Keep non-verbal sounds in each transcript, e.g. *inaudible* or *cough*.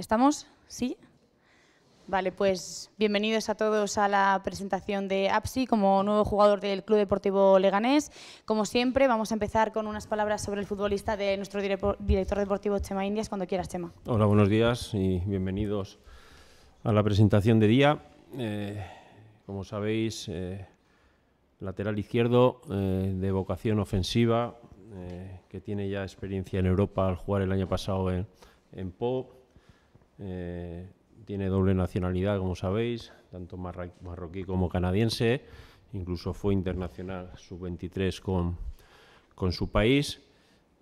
¿Estamos? ¿Sí? Vale, pues bienvenidos a todos a la presentación de APSI como nuevo jugador del Club Deportivo Leganés. Como siempre, vamos a empezar con unas palabras sobre el futbolista de nuestro director deportivo Chema Indias. Cuando quieras, Chema. Hola, buenos días y bienvenidos a la presentación de día. Eh, como sabéis, eh, lateral izquierdo eh, de vocación ofensiva, que tiene ya experiencia en Europa al jugar el año pasado en, en Po eh, tiene doble nacionalidad, como sabéis, tanto marroquí como canadiense. Incluso fue internacional sub-23 con, con su país.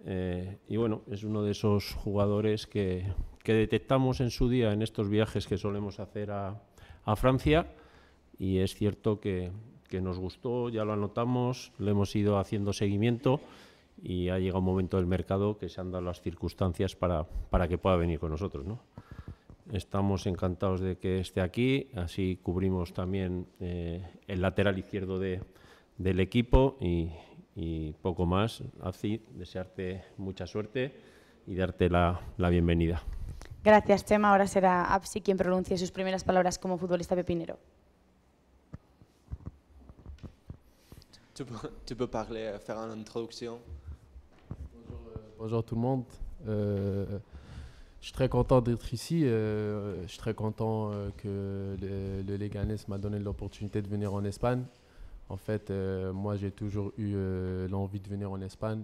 Eh, y bueno, es uno de esos jugadores que, detectamos en su día en estos viajes que solemos hacer a, Francia. Y es cierto que, nos gustó, ya lo anotamos, le hemos ido haciendo seguimiento y ha llegado un momento del mercado que se han dado las circunstancias para, para que pueda venir con nosotros. ¿no? Estamos encantados de que esté aquí, así cubrimos también eh, el lateral izquierdo de, del equipo y, poco más. Así, desearte mucha suerte y darte la, la bienvenida. Gracias, Chema. Ahora será Apsi quien pronuncie sus primeras palabras como futbolista pepinero. Tu parler, euh, faire une introduction. Bonjour, euh, bonjour tout le monde. Euh, Je suis très content d'être ici. Euh, je suis très content euh, que le, Leganés m'a donné l'opportunité de venir en Espagne. En fait, euh, moi, j'ai toujours eu l'envie de venir en Espagne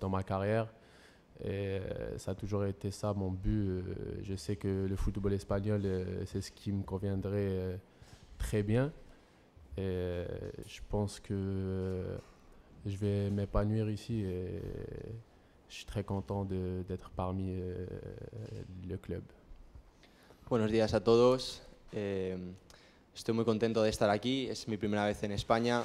dans ma carrière. Et ça a toujours été ça mon but. je sais que le football espagnol, c'est ce qui me conviendrait très bien. Et je pense que je vais m'épanouir ici. Et content parmi euh, club. Buenos días a todos. Eh, estoy muy contento de estar aquí. Es mi primera vez en España.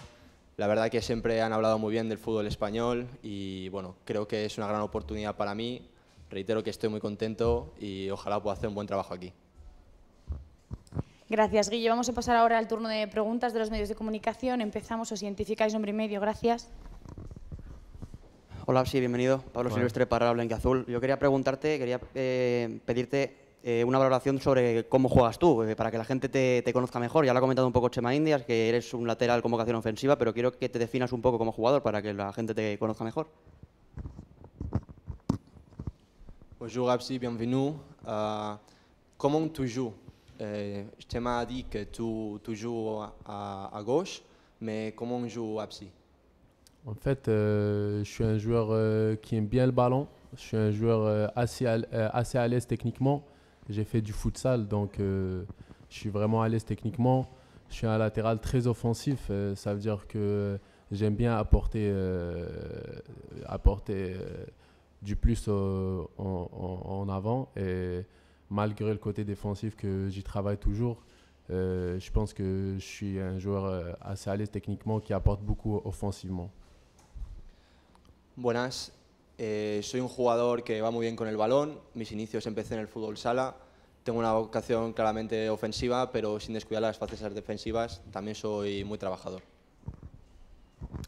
La verdad que siempre han hablado muy bien del fútbol español y bueno, creo que es una gran oportunidad para mí. Reitero que estoy muy contento y ojalá pueda hacer un buen trabajo aquí. Gracias, Guille. Vamos a pasar ahora al turno de preguntas de los medios de comunicación. Empezamos, os identificáis nombre y medio. Gracias. Hola, sí, bienvenido. Pablo Silvestre para Blanque Azul. Yo quería preguntarte, quería eh, pedirte eh, una valoración sobre cómo juegas tú, eh, para que la gente te, conozca mejor. Ya lo ha comentado un poco Chema Indias, que eres un lateral con vocación ofensiva, pero quiero que te definas un poco como jugador para que la gente te conozca mejor. Bonjour pues Absi, bienvenido. Uh, ah, comment tu jou? Chema a que tu, juegas a gauche, mais comment juegas, Absi? En fait, euh, je suis un joueur euh, qui aime bien le ballon. Je suis un joueur euh, assez, à, l'aise techniquement. J'ai fait du futsal, donc je suis vraiment à l'aise techniquement. Je suis un latéral très offensif. ça veut dire que j'aime bien apporter, du plus en, avant. Et malgré le côté défensif que j'y travaille toujours, je pense que je suis un joueur assez à l'aise techniquement qui apporte beaucoup offensivement. Buenas, eh, soy un jugador que va muy bien con el balón. Mis inicios empecé en el fútbol sala. Tengo una vocación claramente ofensiva, pero sin descuidar las facetas defensivas, también soy muy trabajador.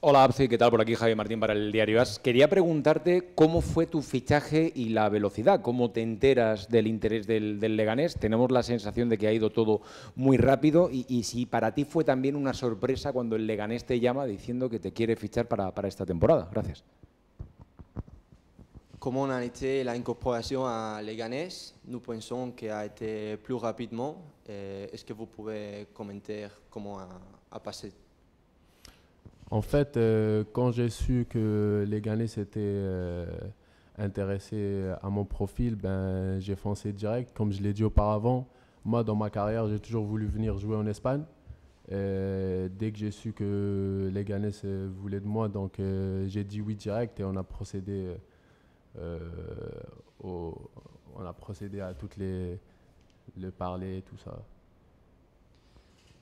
Hola, Abzi, ¿qué tal? Por aquí Javier Martín para el diario As. Quería preguntarte cómo fue tu fichaje y la velocidad, cómo te enteras del interés del, Leganés. Tenemos la sensación de que ha ido todo muy rápido y, si para ti fue también una sorpresa cuando el Leganés te llama diciendo que te quiere fichar para esta temporada. Gracias. comment a été l'incorporation à Leganés Nous pensons qu'elle a été plus rapidement. Euh, est-ce que vous pouvez commenter comment a, a passé En fait, euh, quand j'ai su que Leganés était euh, intéressé à mon profil, ben, j'ai foncé direct. Comme je l'ai dit auparavant, moi, dans ma carrière, j'ai toujours voulu venir jouer en Espagne. dès que j'ai su que Leganés voulait de moi, donc j'ai dit oui direct et on a procédé Euh, o a procédé a toutes le parler, tout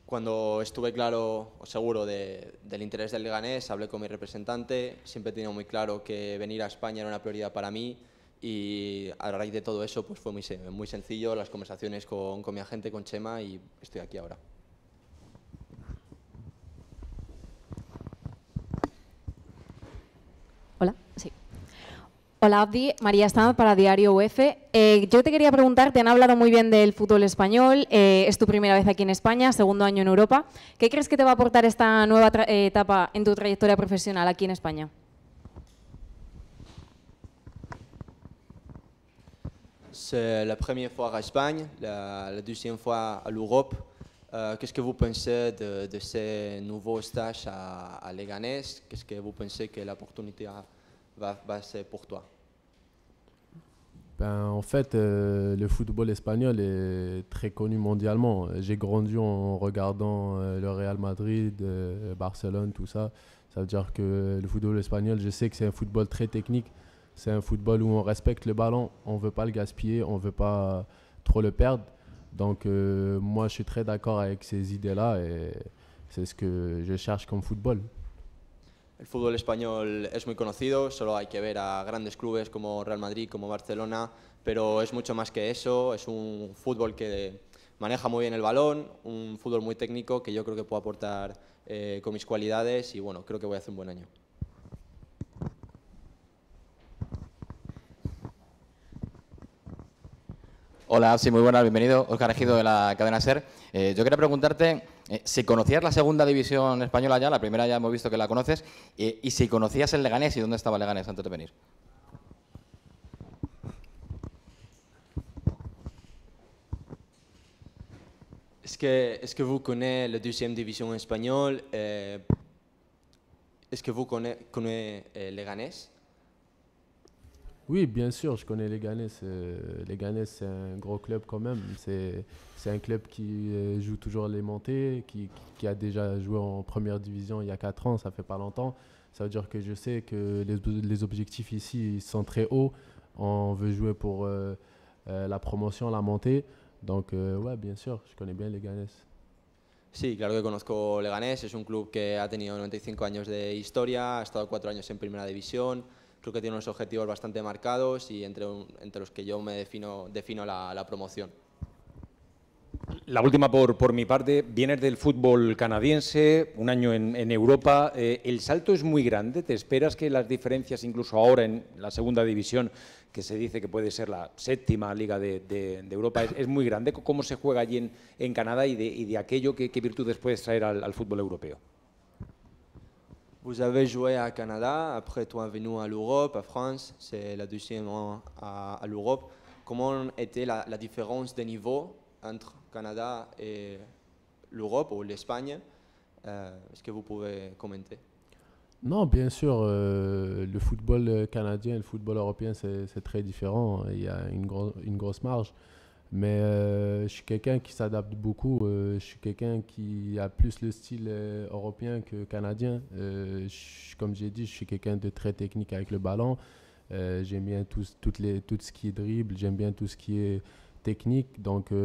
Cuando estuve claro o seguro del interés del ganés hablé con mi representante, siempre tenía tenido muy claro que venir a España era una prioridad para mí y a raíz de todo eso pues fue muy, sencillo las conversaciones con mi agente, con Chema y estoy aquí ahora. Hola Abdi, María Stanz para Diario UF. Eh, yo te quería preguntar, te han hablado muy bien del fútbol español, eh, es tu primera vez aquí en España, segundo año en Europa. ¿Qué crees que te va a aportar esta nueva eh, etapa en tu trayectoria profesional aquí en España? C'est la première fois en España, la, segunda deuxième fois à l'Europe. Euh, qu'est-ce que vous pensez de, de nuevo nouveaux stages à, Leganés Qu'est-ce que vous pensez que l'opportunité a va, c'est pour toi ben, en fait, euh, le football espagnol est très connu mondialement. J'ai grandi en regardant euh, le Real Madrid, euh, Barcelone, tout ça. Ça veut dire que le football espagnol, je sais que c'est un football très technique. C'est un football où on respecte le ballon, on ne veut pas le gaspiller, on ne veut pas trop le perdre. Donc moi, je suis très d'accord avec ces idées-là et c'est ce que je cherche comme football. El fútbol español es muy conocido, solo hay que ver a grandes clubes como Real Madrid, como Barcelona, pero es mucho más que eso, es un fútbol que maneja muy bien el balón, un fútbol muy técnico que yo creo que puedo aportar eh, con mis cualidades y bueno, creo que voy a hacer un buen año. Hola, sí, muy buenas, bienvenido. Oscar Ejido de la cadena SER. Eh, yo quería preguntarte eh, si conocías la segunda división española ya, la primera ya hemos visto que la conoces, eh, y si conocías el Leganés y dónde estaba Leganés antes de venir. Es que, es que, vous la deuxième división española, ¿Es ¿Es que vous conoces el Leganés Oui, bien sûr, je connais les Ganes. Les Ganes, c'est un gros club quand même. C'est un club qui euh, joue toujours les montées, qui, qui, a déjà joué en première division il y a 4 ans, ça fait pas longtemps. Ça veut dire que je sais que les, objectifs ici sont très hauts. On veut jouer pour euh, euh, la promotion, la montée. Donc, oui, ouais, bien sûr, je connais bien les Ganes. Sí, claro que conozco Leganés, es un club que ha tenido 95 años de historia, ha estado 4 años en primera división, creo que tiene unos objetivos bastante marcados y entre, entre los que yo me defino, defino la, promoción. La última por, por, mi parte, vienes del fútbol canadiense, un año en, Europa, eh, el salto es muy grande, ¿te esperas que las diferencias incluso ahora en la segunda división, que se dice que puede ser la séptima liga de, Europa, es, muy grande? ¿Cómo se juega allí en, Canadá y de, aquello qué virtudes puedes traer al fútbol europeo? Vous avez joué à Canada, après toi venu à l'Europe, à France, c'est la deuxième à, à l'Europe. Comment était la, différence de niveau entre Canada et l'Europe ou l'Espagne euh, Est-ce que vous pouvez commenter Non, bien sûr. Euh, le football canadien et le football européen, c'est très différent. Il y a une, une grosse marge. Mais euh, je suis quelqu'un qui s'adapte beaucoup. Euh, je suis quelqu'un qui a plus le style euh, européen que canadien. Je, comme j'ai dit, je suis quelqu'un de très technique avec le ballon. j'aime bien tout, les, ce qui est dribble, j'aime bien tout ce qui est technique. Donc, oui,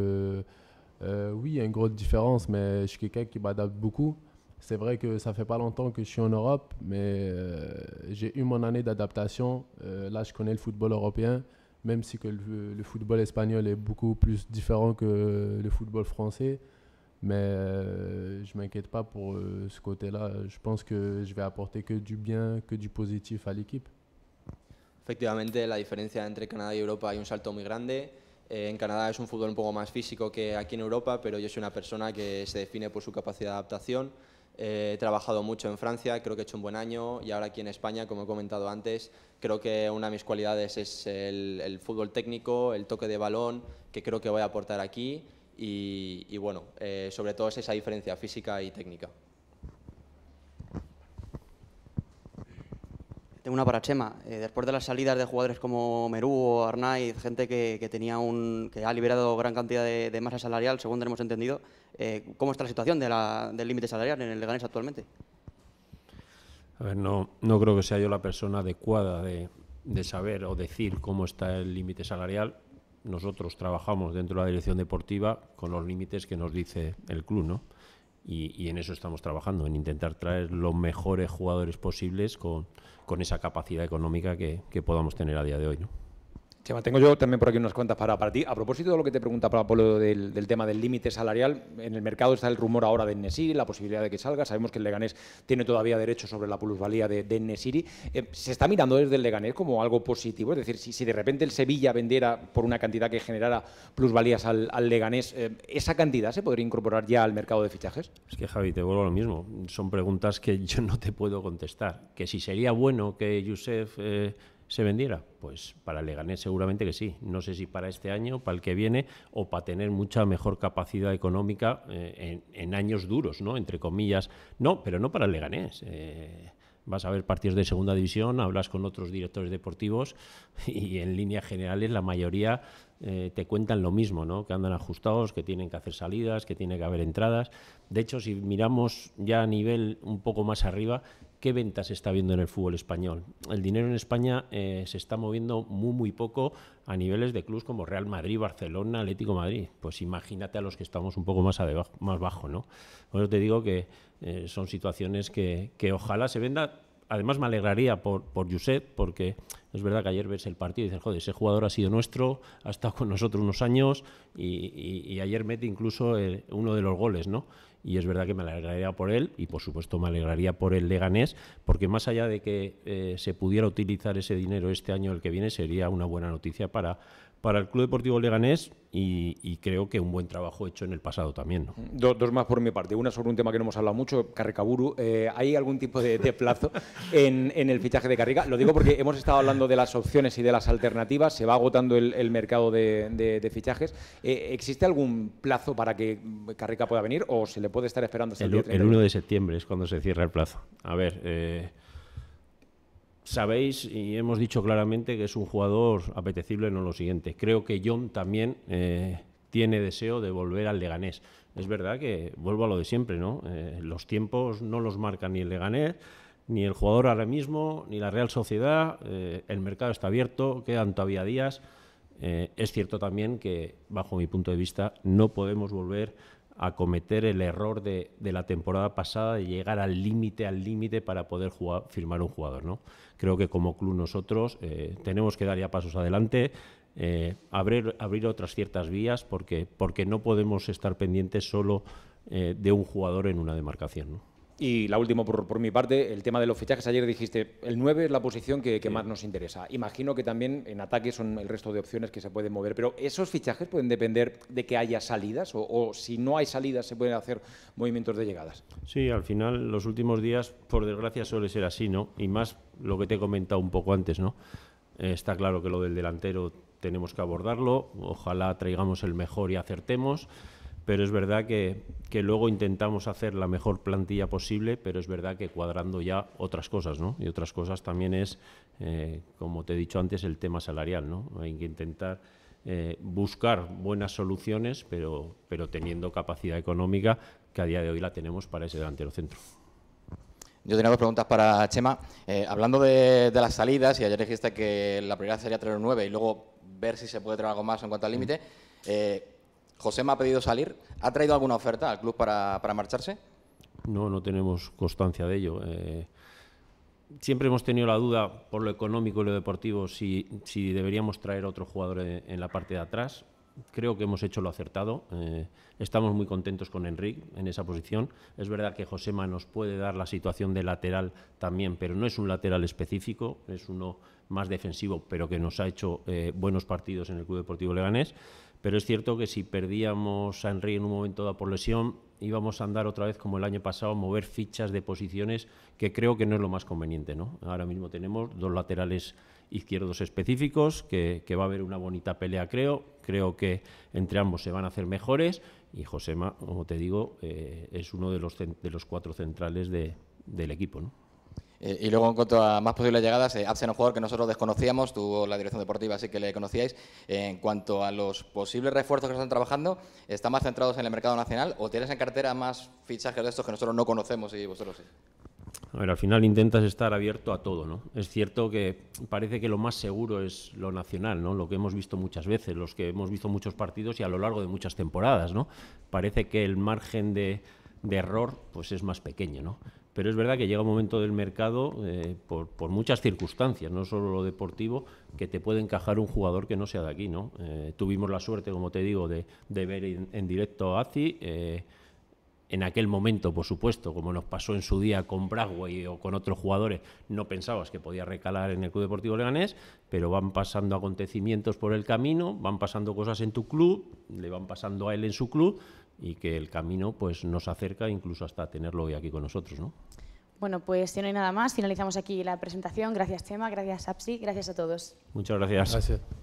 il y a une grosse différence, mais je suis quelqu'un qui m'adapte beaucoup. C'est vrai que ça fait pas longtemps que je suis en Europe, mais j'ai eu mon année d'adaptation. là, je connais le football européen même si que le, football espagnol est beaucoup plus différent que le football français. Mais euh, je ne m'inquiète pas pour euh, ce côté-là. Je pense que je vais apporter que du bien, que du positif à l'équipe. Effectivement, la différence entre Canada et Europa est un salto muy grande. Eh, en Canadá es un fútbol un poco más físico que aquí en Europa, pero yo soy una persona que se define por su capacidad de adaptación. he trabajado mucho en Francia, creo que he hecho un buen año y ahora aquí en España, como he comentado antes, creo que una de mis cualidades es el, fútbol técnico, el toque de balón, que creo que voy a aportar aquí y, bueno, eh, sobre todo es esa diferencia física y técnica. Tengo una para Chema. Eh, después de las salidas de jugadores como Merú o Arnaiz, gente que, tenía un, que ha liberado gran cantidad de, de masa salarial, según tenemos entendido, eh, ¿Cómo está la situación del límite salarial en el Leganés actualmente? A ver, no, no creo que sea yo la persona adecuada de, saber o decir cómo está el límite salarial. Nosotros trabajamos dentro de la dirección deportiva con los límites que nos dice el club, ¿no? Y, en eso estamos trabajando, en intentar traer los mejores jugadores posibles con, esa capacidad económica que, que podamos tener a día de hoy, ¿no? tengo yo también por aquí unas cuentas para, ti. A propósito de lo que te pregunta Pablo del, del tema del límite salarial, en el mercado está el rumor ahora de Nesiri, la posibilidad de que salga. Sabemos que el Leganés tiene todavía derecho sobre la plusvalía de, de Nesiri. Eh, ¿Se está mirando desde el Leganés como algo positivo? Es decir, si, de repente el Sevilla vendiera por una cantidad que generara plusvalías al, Leganés, eh, ¿esa cantidad se podría incorporar ya al mercado de fichajes? Es que, Javi, te vuelvo a lo mismo. Son preguntas que yo no te puedo contestar. Que si sería bueno que Yusef se vendiera? Pues para Leganés seguramente que sí. No sé si para este año, para el que viene, o para tener mucha mejor capacidad económica eh, en, años duros, ¿no? Entre comillas. No, pero no para Leganés. Eh, vas a ver partidos de segunda división, hablas con otros directores deportivos *laughs* y en líneas generales la mayoría eh, te cuentan lo mismo, ¿no? que andan ajustados, que tienen que hacer salidas, que tiene que haber entradas. De hecho, si miramos ya a nivel un poco más arriba, ¿qué ventas se está viendo en el fútbol español? El dinero en España eh, se está moviendo muy, muy poco a niveles de clubes como Real Madrid, Barcelona, Atlético Madrid. Pues imagínate a los que estamos un poco más, abajo, más bajo. ¿no? Por eso te digo que eh, son situaciones que, que ojalá se venda además me alegraría por, por porque es verdad que ayer ves el partido y dices, joder, ese jugador ha sido nuestro, ha estado con nosotros unos años y, ayer mete incluso eh, uno de los goles, ¿no? Y es verdad que me alegraría por él y por supuesto me alegraría por el Leganés, porque más allá de que eh, se pudiera utilizar ese dinero este año el que viene, sería una buena noticia para, para el Club Deportivo Leganés y, creo que un buen trabajo hecho en el pasado también. Dos, más por mi parte. Una sobre un tema que no hemos hablado mucho, Carricaburu. Eh, ¿Hay algún tipo de, plazo en, el fichaje de Carrica? Lo digo porque hemos estado hablando de las opciones y de las alternativas, se va agotando el, mercado de, fichajes. Eh, ¿Existe algún plazo para que Carrica pueda venir o se le puede estar esperando hasta el, 1 de septiembre es cuando se cierra el plazo. A ver. Eh, sabéis y hemos dicho claramente que es un jugador apetecible en lo siguiente. Creo que John también eh, tiene deseo de volver al Leganés. Es verdad que vuelvo a lo de siempre, ¿no? Eh, los tiempos no los marca ni el Leganés, ni el jugador ahora mismo, ni la Real Sociedad. Eh, el mercado está abierto, quedan todavía días. es cierto también que, bajo mi punto de vista, no podemos volver a cometer el error de, la temporada pasada de llegar al límite, al límite para poder jugar, firmar un jugador. ¿no? Creo que como club nosotros eh, tenemos que dar ya pasos adelante, eh, abrir, abrir, otras ciertas vías porque, porque no podemos estar pendientes solo eh, de un jugador en una demarcación. ¿no? Y la última por, mi parte, el tema de los fichajes. Ayer dijiste, el 9 es la posición que, más nos interesa. Imagino que también en ataque son el resto de opciones que se pueden mover, pero ¿esos fichajes pueden depender de que haya salidas o, si no hay salidas se pueden hacer movimientos de llegadas? Sí, al final los últimos días, por desgracia, suele ser así, ¿no? Y más lo que te he comentado un poco antes, ¿no? Eh, está claro que lo del delantero tenemos que abordarlo, ojalá traigamos el mejor y acertemos pero es verdad que, luego intentamos hacer la mejor plantilla posible, pero es verdad que cuadrando ya otras cosas, ¿no? Y otras cosas también es, eh, como te he dicho antes, el tema salarial, ¿no? Hay que intentar eh, buscar buenas soluciones, pero, pero teniendo capacidad económica que a día de hoy la tenemos para ese delantero centro. Yo tenía dos preguntas para Chema. Eh, hablando de, las salidas, y ayer dijiste que la primera sería traer o 9 y luego ver si se puede traer algo más en cuanto al límite. José ha pedido salir. ¿Ha traído alguna oferta al club para, marcharse? No, no tenemos constancia de ello. Eh, siempre hemos tenido la duda por lo económico y lo deportivo si, deberíamos traer otro jugador en, la parte de atrás. Creo que hemos hecho lo acertado. Eh, estamos muy contentos con Enrique en esa posición. Es verdad que Josema nos puede dar la situación de lateral también, pero no es un lateral específico, es uno más defensivo, pero que nos ha hecho eh, buenos partidos en el Club Deportivo Leganés. Pero es cierto que si perdíamos a Henry en un momento dado por lesión, íbamos a andar otra vez como el año pasado, a mover fichas de posiciones, que creo que no es lo más conveniente. Ahora mismo tenemos dos laterales izquierdos específicos, que, va a haber una bonita pelea, creo. Creo que entre ambos se van a hacer mejores. Y Josema, como te digo, eh, es uno de los, cuatro centrales del equipo. ¿no? y luego, en cuanto a más posibles llegadas, eh, un jugador que nosotros desconocíamos, tuvo la dirección deportiva, así que le conocíais. en cuanto a los posibles refuerzos que están trabajando, ¿están más centrados en el mercado nacional o tienes en cartera más fichajes de estos que nosotros no conocemos y vosotros sí? A ver, al final intentas estar abierto a todo, ¿no? Es cierto que parece que lo más seguro es lo nacional, ¿no? Lo que hemos visto muchas veces, los que hemos visto muchos partidos y a lo largo de muchas temporadas, ¿no? Parece que el margen de, de error pues es más pequeño, ¿no? pero es verdad que llega un momento del mercado, eh, por, muchas circunstancias, no solo lo deportivo, que te puede encajar un jugador que no sea de aquí. ¿no? Eh, tuvimos la suerte, como te digo, de, ver en, directo a ACI. Eh, en aquel momento, por supuesto, como nos pasó en su día con Bragway o con otros jugadores, no pensabas que podía recalar en el Club Deportivo Leganés, pero van pasando acontecimientos por el camino, van pasando cosas en tu club, le van pasando a él en su club, y que el camino pues nos acerca incluso hasta tenerlo hoy aquí con nosotros, ¿no? Bueno, pues si no hay nada más, finalizamos aquí la presentación. Gracias, Chema, gracias, Apsi, gracias a todos. Muchas Gracias.